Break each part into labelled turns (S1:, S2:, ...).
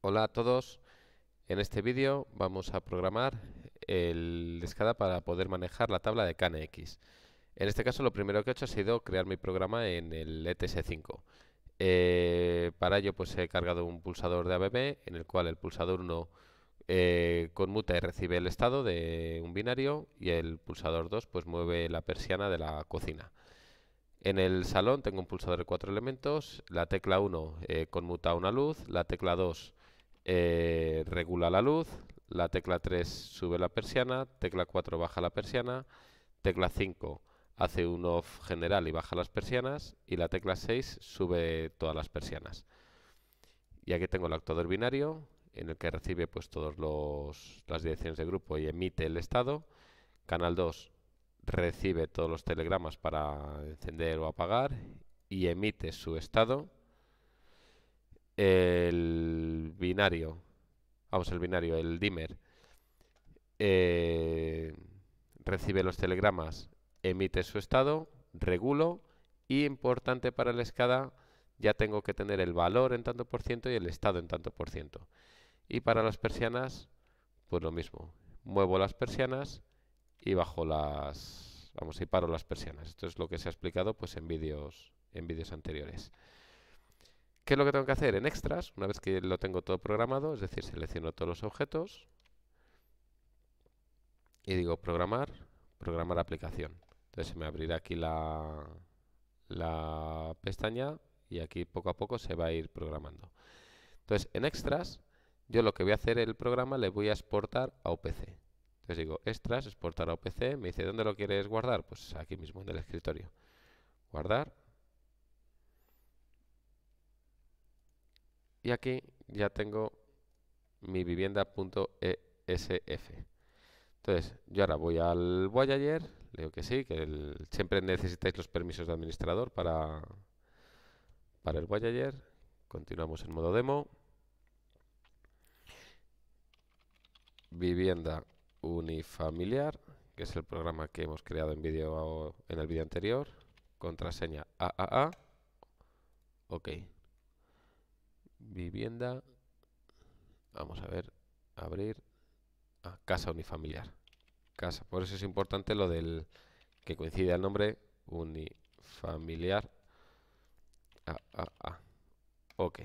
S1: Hola a todos, en este vídeo vamos a programar el SCADA para poder manejar la tabla de KNX En este caso lo primero que he hecho ha sido crear mi programa en el ETS5. Eh, para ello pues he cargado un pulsador de ABB en el cual el pulsador 1 eh, conmuta y recibe el estado de un binario y el pulsador 2 pues mueve la persiana de la cocina. En el salón tengo un pulsador de cuatro elementos, la tecla 1 eh, conmuta una luz, la tecla 2 eh, regula la luz, la tecla 3 sube la persiana, tecla 4 baja la persiana, tecla 5 hace un off general y baja las persianas y la tecla 6 sube todas las persianas. Y aquí tengo el actuador binario en el que recibe pues todas las direcciones de grupo y emite el estado. Canal 2 recibe todos los telegramas para encender o apagar y emite su estado el binario, vamos, el binario, el dimmer, eh, recibe los telegramas, emite su estado, regulo y, importante para la escada, ya tengo que tener el valor en tanto por ciento y el estado en tanto por ciento. Y para las persianas, pues lo mismo. Muevo las persianas y bajo las... Vamos, y paro las persianas. Esto es lo que se ha explicado pues en vídeos en vídeos anteriores. ¿Qué es lo que tengo que hacer? En extras, una vez que lo tengo todo programado, es decir, selecciono todos los objetos y digo programar, programar aplicación. Entonces se me abrirá aquí la, pestaña y aquí poco a poco se va a ir programando. Entonces en extras, yo lo que voy a hacer el programa le voy a exportar a OPC. Entonces digo extras, exportar a OPC, me dice ¿dónde lo quieres guardar? Pues aquí mismo, en el escritorio. Guardar y aquí ya tengo mi vivienda.esf. Entonces, yo ahora voy al Voyager, leo que sí, que siempre necesitáis los permisos de administrador para, para el Voyager. Continuamos en modo demo. Vivienda unifamiliar, que es el programa que hemos creado en, en el vídeo anterior. Contraseña AAA. OK vivienda, vamos a ver, abrir, casa unifamiliar, casa, por eso es importante lo del que coincide el nombre unifamiliar, ah, ah, ok.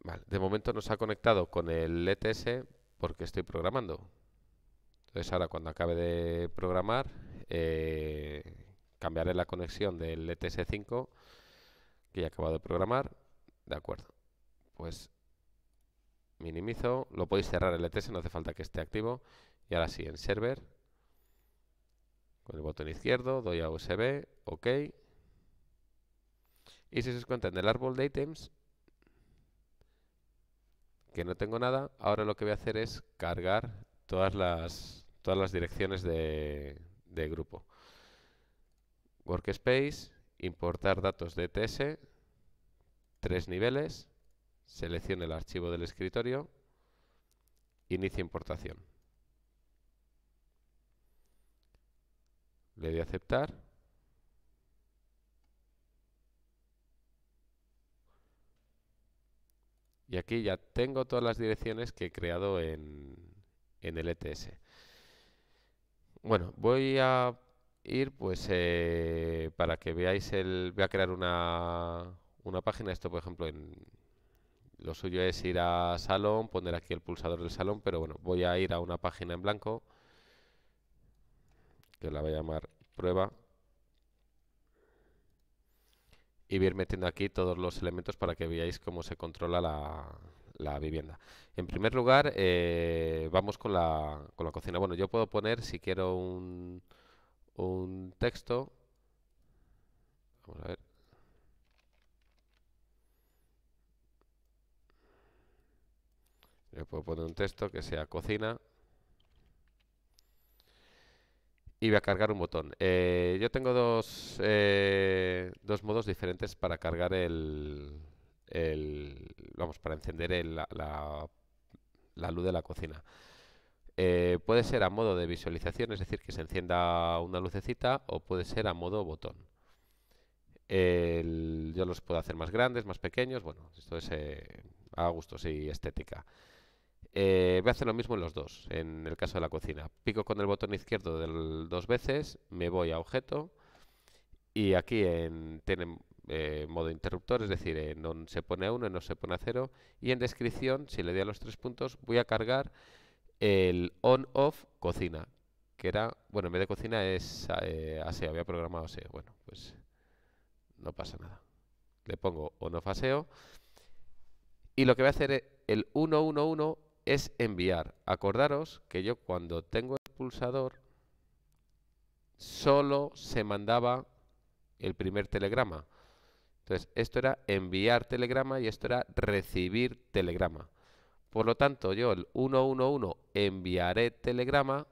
S1: Vale, de momento nos ha conectado con el ETS porque estoy programando. Entonces ahora cuando acabe de programar eh, cambiaré la conexión del ETS5 que ya acabado de programar. De acuerdo. Pues minimizo. Lo podéis cerrar el ETS, no hace falta que esté activo. Y ahora sí, en server. Con el botón izquierdo doy a USB. OK. Y si os cuenta en el árbol de items, que no tengo nada, ahora lo que voy a hacer es cargar todas las, todas las direcciones de grupo. Workspace, importar datos de ETS. tres niveles, seleccione el archivo del escritorio, inicia importación. Le doy a aceptar. Y aquí ya tengo todas las direcciones que he creado en, en el ETS. Bueno, voy a ir, pues eh, para que veáis el... Voy a crear una, una página, esto por ejemplo en... Lo suyo es ir a salón, poner aquí el pulsador del salón, pero bueno, voy a ir a una página en blanco, que la voy a llamar prueba, y voy ir metiendo aquí todos los elementos para que veáis cómo se controla la, la vivienda. En primer lugar, eh, vamos con la, con la cocina. Bueno, yo puedo poner, si quiero un un texto. Vamos a ver. Le puedo poner un texto que sea cocina. Y voy a cargar un botón. Eh, yo tengo dos, eh, dos modos diferentes para cargar el, el vamos, para encender la, la luz de la cocina. Eh, puede ser a modo de visualización, es decir, que se encienda una lucecita, o puede ser a modo botón. yo los puedo hacer más grandes, más pequeños, bueno, esto es eh, a gusto y estética. Eh, voy a hacer lo mismo en los dos, en el caso de la cocina. Pico con el botón izquierdo dos veces, me voy a objeto y aquí en, tiene modo interruptor, es decir, en se pone a uno y no se pone a cero, y en descripción, si le doy a los tres puntos, voy a cargar el on-off cocina, que era, bueno, en vez de cocina es eh, aseo, había programado aseo. Bueno, pues no pasa nada. Le pongo on-off aseo. Y lo que voy a hacer e, el 111 es enviar. Acordaros que yo cuando tengo el pulsador solo se mandaba el primer telegrama. Entonces, esto era enviar telegrama y esto era recibir telegrama. Por lo tanto, yo el 111 enviaré telegrama,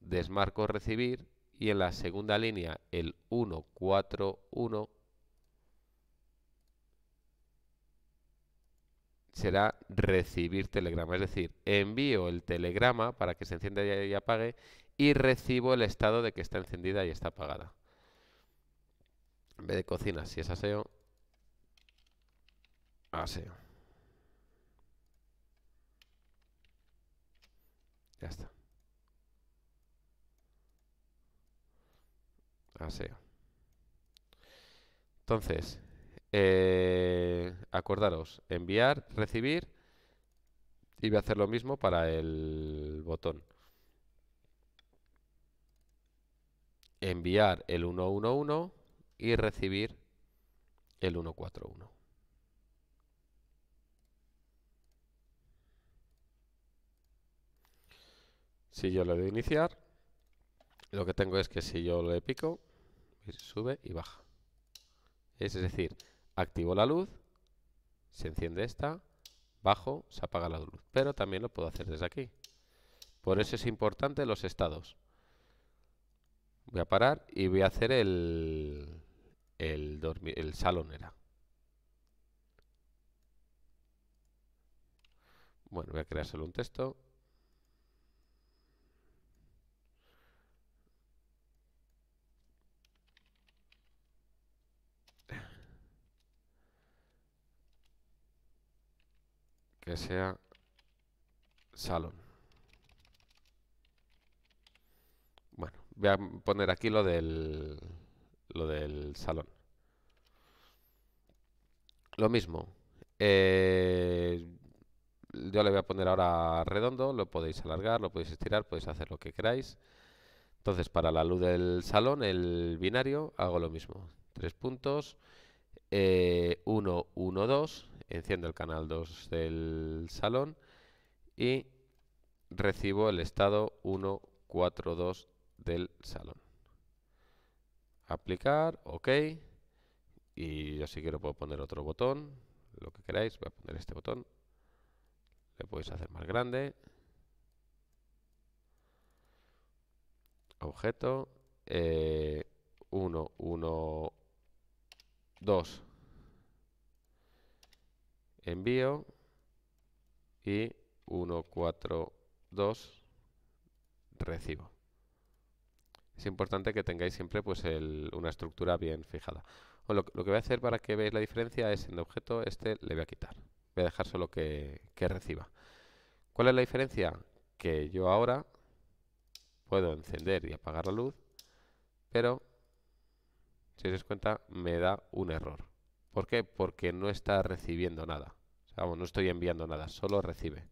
S1: desmarco recibir y en la segunda línea el 141 será recibir telegrama. Es decir, envío el telegrama para que se encienda y apague y recibo el estado de que está encendida y está apagada. En vez de cocina, si es aseo, aseo. Entonces, eh, acordaros, enviar, recibir y voy a hacer lo mismo para el botón. Enviar el 111 y recibir el 141. Si yo le doy a iniciar, lo que tengo es que si yo le pico, sube y baja. Es decir, activo la luz, se enciende esta, bajo, se apaga la luz. Pero también lo puedo hacer desde aquí. Por eso es importante los estados. Voy a parar y voy a hacer el, el, el salonera. Bueno, voy a crear solo un texto. que sea salón. Bueno, voy a poner aquí lo del, lo del salón. Lo mismo. Eh, yo le voy a poner ahora redondo, lo podéis alargar, lo podéis estirar, podéis hacer lo que queráis. Entonces, para la luz del salón, el binario, hago lo mismo. Tres puntos 112, eh, enciendo el canal 2 del salón y recibo el estado 142 del salón. Aplicar, ok. Y yo si quiero puedo poner otro botón, lo que queráis, voy a poner este botón. Le podéis hacer más grande. Objeto 112, eh, 2. Envío y 142 recibo. Es importante que tengáis siempre pues, una estructura bien fijada. lo, que voy a hacer para que veáis la diferencia es en el objeto este le voy a quitar. Voy a dejar solo que, que reciba. ¿Cuál es la diferencia? Que yo ahora puedo encender y apagar la luz, pero si os cuenta, me da un error. ¿Por qué? Porque no está recibiendo nada. vamos, no estoy enviando nada, solo recibe.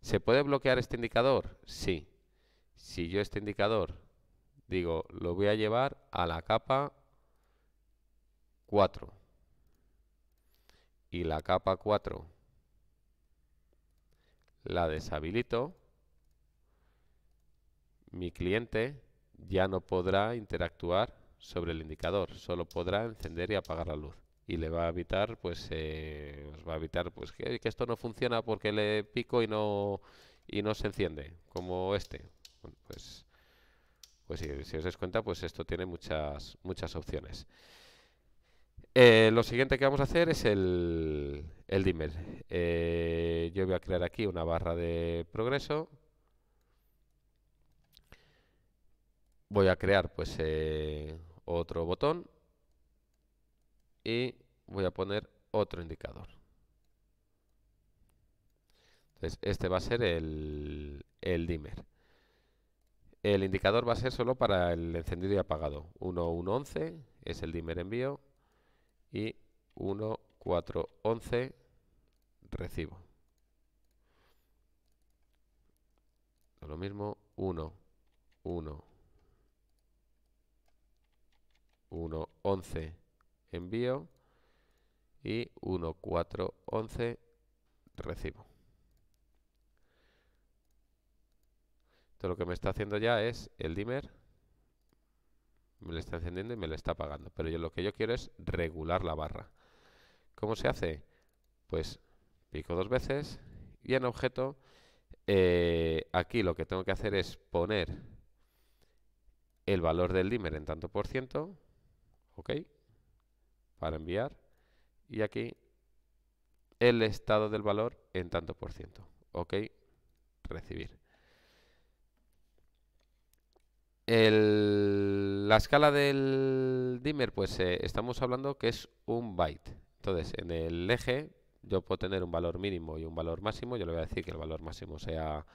S1: ¿Se puede bloquear este indicador? Sí. Si yo este indicador digo, lo voy a llevar a la capa 4. Y la capa 4 la deshabilito. Mi cliente ya no podrá interactuar sobre el indicador. Solo podrá encender y apagar la luz. Y le va a evitar, pues, eh, os va a evitar pues que, esto no funciona porque le pico y no, y no se enciende, como este. pues pues si, os dais cuenta, pues esto tiene muchas, muchas opciones. Eh, lo siguiente que vamos a hacer es el, el dimmer. Eh, yo voy a crear aquí una barra de progreso. Voy a crear pues otro botón y voy a poner otro indicador. Entonces, este va a ser el, el dimmer. El indicador va a ser solo para el encendido y apagado. 1111 es el dimmer envío y 1411 recibo. Lo mismo 1, 11 envío y 1.4.11 recibo. Entonces lo que me está haciendo ya es el dimmer, me lo está encendiendo y me lo está apagando. Pero yo lo que yo quiero es regular la barra. ¿Cómo se hace? Pues pico dos veces y en objeto eh, aquí lo que tengo que hacer es poner el valor del dimmer en tanto por ciento OK, para enviar, y aquí el estado del valor en tanto por ciento, OK, recibir. la escala del dimmer, pues eh, estamos hablando que es un byte. Entonces, en el eje yo puedo tener un valor mínimo y un valor máximo. Yo le voy a decir que el valor máximo sea,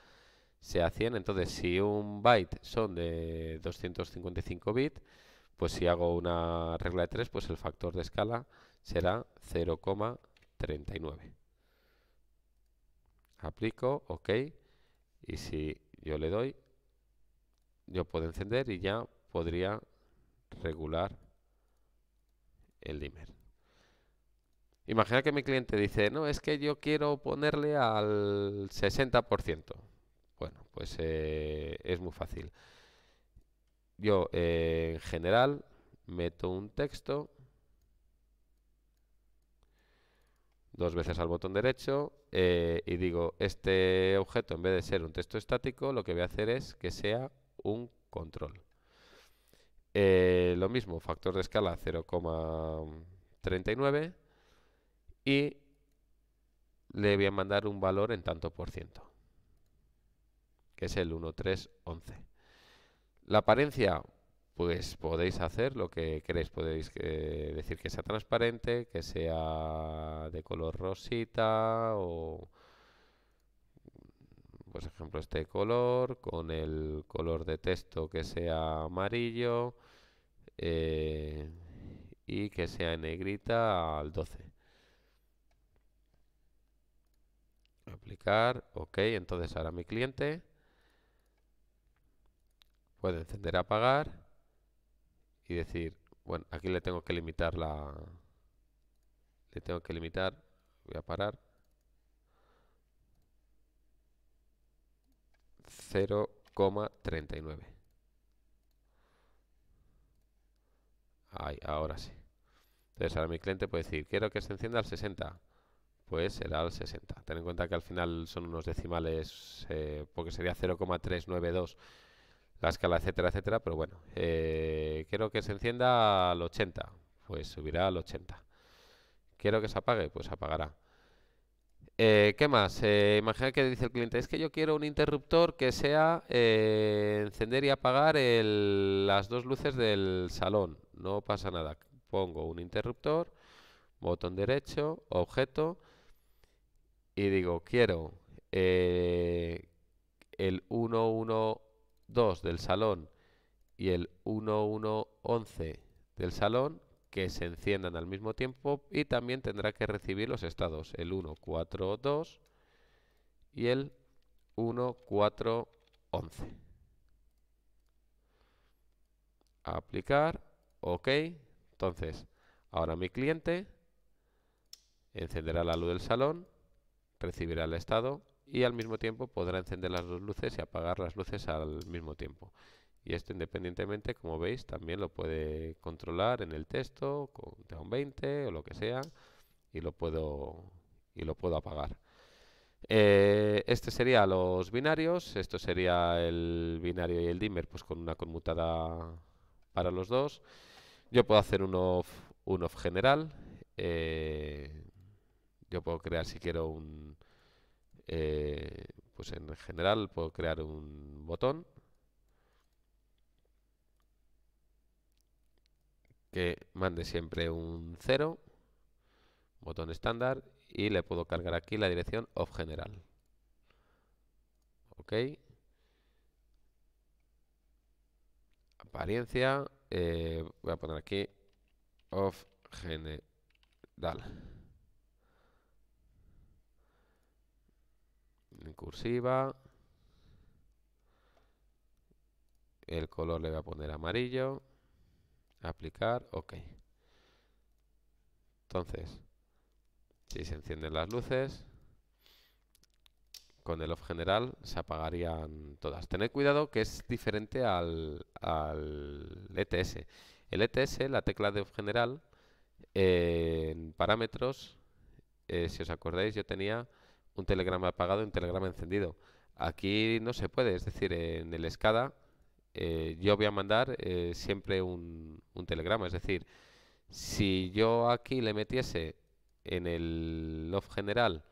S1: sea 100. Entonces, si un byte son de 255 bits, pues si hago una regla de 3, pues el factor de escala será 0,39. Aplico, ok. Y si yo le doy, yo puedo encender y ya podría regular el dimmer. Imagina que mi cliente dice, no, es que yo quiero ponerle al 60%. Bueno, pues eh, es muy fácil yo eh, en general meto un texto dos veces al botón derecho eh, y digo este objeto en vez de ser un texto estático lo que voy a hacer es que sea un control eh, lo mismo factor de escala 0,39 y le voy a mandar un valor en tanto por ciento que es el 1311 la apariencia, pues podéis hacer lo que queréis, podéis eh, decir que sea transparente, que sea de color rosita o por pues, ejemplo este color con el color de texto que sea amarillo eh, y que sea en negrita al 12 aplicar ok entonces ahora mi cliente puede encender apagar y decir, bueno, aquí le tengo que limitar la... Le tengo que limitar, voy a parar. 0,39. Ahí, ahora sí. Entonces ahora mi cliente puede decir, quiero que se encienda al 60. Pues será al 60. Ten en cuenta que al final son unos decimales, eh, porque sería 0,392 la escala, etcétera, etcétera. Pero bueno, eh, quiero que se encienda al 80, pues subirá al 80. Quiero que se apague, pues apagará. Eh, ¿Qué más? Eh, imagina que dice el cliente, es que yo quiero un interruptor que sea encender y apagar las dos luces del salón. No pasa nada. Pongo un interruptor, botón derecho, objeto, y digo, quiero el 111 2 del salón y el 1111 del salón que se enciendan al mismo tiempo y también tendrá que recibir los estados, el 142 y el 1411. Aplicar, ok. Entonces, ahora mi cliente encenderá la luz del salón, recibirá el estado y al mismo tiempo podrá encender las dos luces y apagar las luces al mismo tiempo. Y esto independientemente, como veis, también lo puede controlar en el texto con un 20 o lo que sea y lo puedo, y lo puedo apagar. Eh, este sería los binarios, esto sería el binario y el dimmer pues con una conmutada para los dos. Yo puedo hacer un off, general, eh, yo puedo crear si quiero un, eh, pues en general puedo crear un botón que mande siempre un cero botón estándar, y le puedo cargar aquí la dirección of general. Ok. Apariencia, eh, voy a poner aquí of general. en cursiva. El color le voy a poner amarillo. Aplicar, ok. Entonces, si se encienden las luces, con el off general se apagarían todas. Tened cuidado que es diferente al, al ETS. El ETS, la tecla de off general, eh, en parámetros, eh, si os acordáis, yo tenía un telegrama apagado y un telegrama encendido. Aquí no se puede, es decir, en el escada eh, yo voy a mandar eh, siempre un, telegrama. Es decir, si yo aquí le metiese en el off general,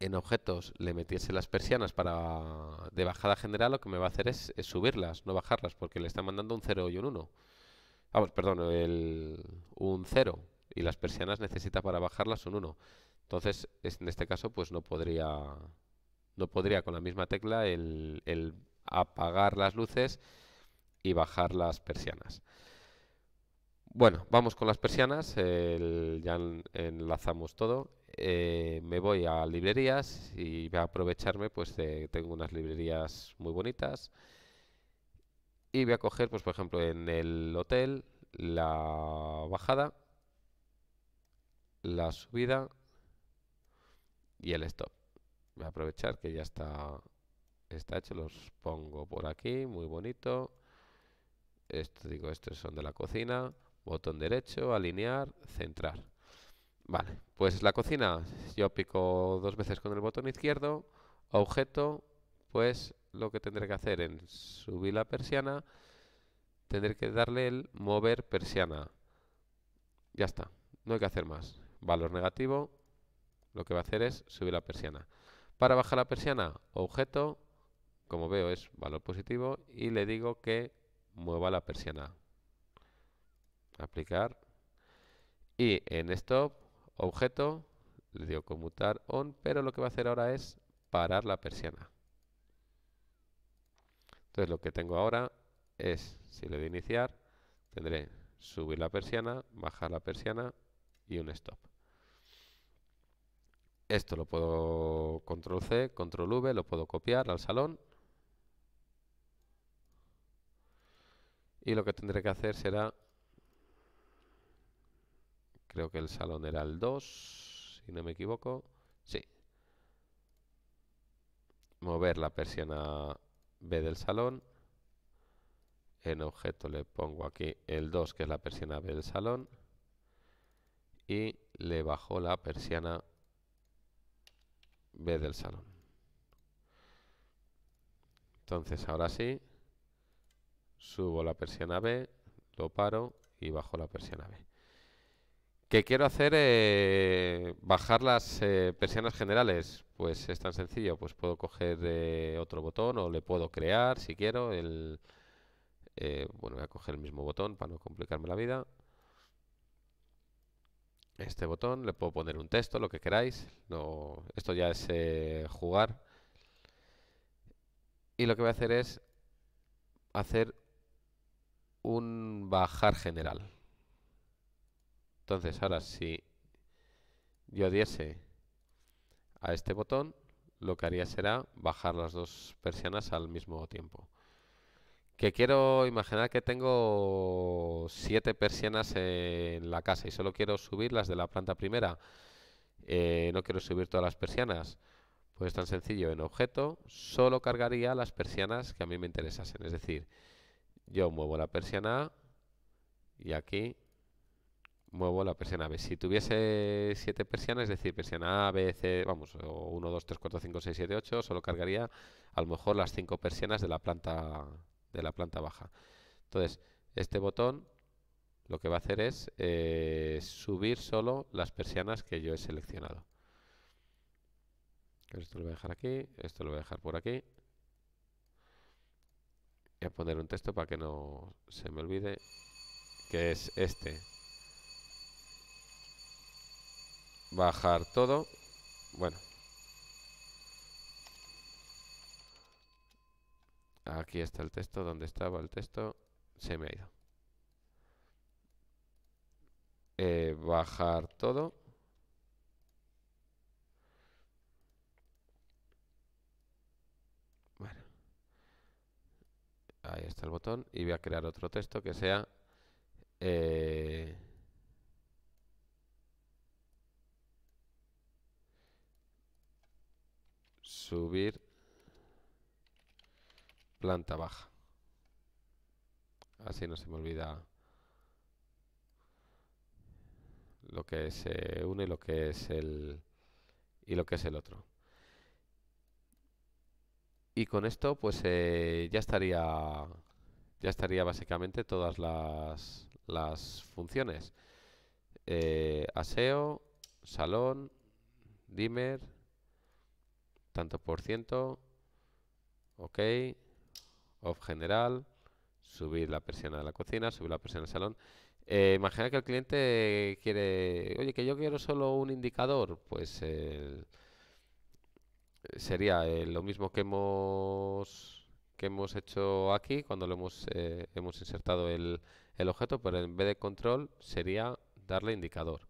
S1: en objetos, le metiese las persianas para de bajada general, lo que me va a hacer es, subirlas, no bajarlas, porque le está mandando un 0 y un 1. Vamos, ah, perdón, el, un 0 y las persianas necesita para bajarlas un 1. Entonces, en este caso, pues no podría, no podría con la misma tecla el, apagar las luces y bajar las persianas. Bueno, vamos con las persianas, ya enlazamos todo. Eh, me voy a librerías y voy a aprovecharme, pues tengo unas librerías muy bonitas. Y voy a coger, pues por ejemplo, en el hotel, la bajada, la subida y el stop. Voy a aprovechar que ya está, está hecho, los pongo por aquí, muy bonito. Esto digo, estos son de la cocina, botón derecho, alinear, centrar. Vale, pues la cocina, yo pico dos veces con el botón izquierdo, objeto, pues lo que tendré que hacer en subir la persiana, tendré que darle el mover persiana. Ya está, no hay que hacer más. Valor negativo, lo que va a hacer es subir la persiana. Para bajar la persiana, objeto, como veo es valor positivo, y le digo que mueva la persiana. Aplicar. Y en stop, objeto, le digo conmutar on, pero lo que va a hacer ahora es parar la persiana. Entonces lo que tengo ahora es, si le doy iniciar, tendré subir la persiana, bajar la persiana y un stop. Esto lo puedo control C, control V, lo puedo copiar al salón. Y lo que tendré que hacer será, creo que el salón era el 2, si no me equivoco. Sí. Mover la persiana B del salón. En objeto le pongo aquí el 2, que es la persiana B del salón. Y le bajo la persiana B del salón. Entonces ahora sí, subo la persiana B, lo paro y bajo la persiana B. ¿Qué quiero hacer? Eh, bajar las eh, persianas generales. Pues es tan sencillo, pues puedo coger eh, otro botón o le puedo crear si quiero. bueno, voy a coger el mismo botón para no complicarme la vida este botón, le puedo poner un texto, lo que queráis. No, esto ya es eh, jugar. Y lo que voy a hacer es hacer un bajar general. Entonces ahora si yo diese a este botón, lo que haría será bajar las dos persianas al mismo tiempo que quiero imaginar que tengo siete persianas en la casa y solo quiero subir las de la planta primera. Eh, no quiero subir todas las persianas. Pues tan sencillo, en objeto solo cargaría las persianas que a mí me interesasen. Es decir, yo muevo la persiana y aquí muevo la persiana B. Si tuviese siete persianas, es decir, persiana A, B, C, vamos, 1, 2, 3, 4, 5, 6, 7, 8, solo cargaría a lo mejor las cinco persianas de la planta de la planta baja. Entonces, este botón lo que va a hacer es eh, subir solo las persianas que yo he seleccionado. Esto lo voy a dejar aquí, esto lo voy a dejar por aquí. Voy a poner un texto para que no se me olvide, que es este. Bajar todo. Bueno, Aquí está el texto, donde estaba el texto, se me ha ido. Eh, bajar todo. Bueno. Ahí está el botón y voy a crear otro texto que sea... Eh, subir planta baja. Así no se me olvida lo que es eh, uno y lo que es el y lo que es el otro. Y con esto pues eh, ya estaría ya estaría básicamente todas las, las funciones. Eh, aseo, salón, dimmer, tanto por ciento, ok off general, subir la persiana de la cocina, subir la presión del salón. Eh, imagina que el cliente quiere, oye, que yo quiero solo un indicador, pues sería eh, lo mismo que hemos que hemos hecho aquí cuando lo hemos, eh, hemos insertado el, el objeto, pero en vez de control sería darle indicador.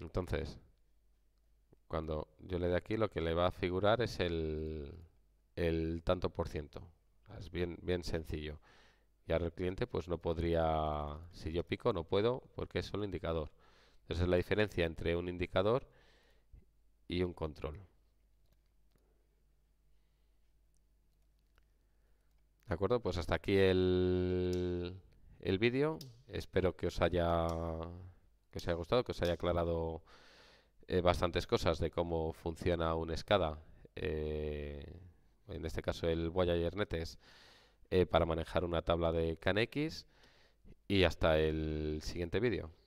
S1: Entonces, cuando yo le dé aquí, lo que le va a figurar es el, tanto por ciento. Es bien, bien sencillo. Y ahora el cliente pues no podría, si yo pico no puedo porque es solo indicador. Esa es la diferencia entre un indicador y un control. ¿De acuerdo? Pues hasta aquí el, el vídeo. Espero que os haya que os haya gustado, que os haya aclarado eh, bastantes cosas de cómo funciona un escada, eh, en este caso el Voyager Netes, eh, para manejar una tabla de CanX y hasta el siguiente vídeo.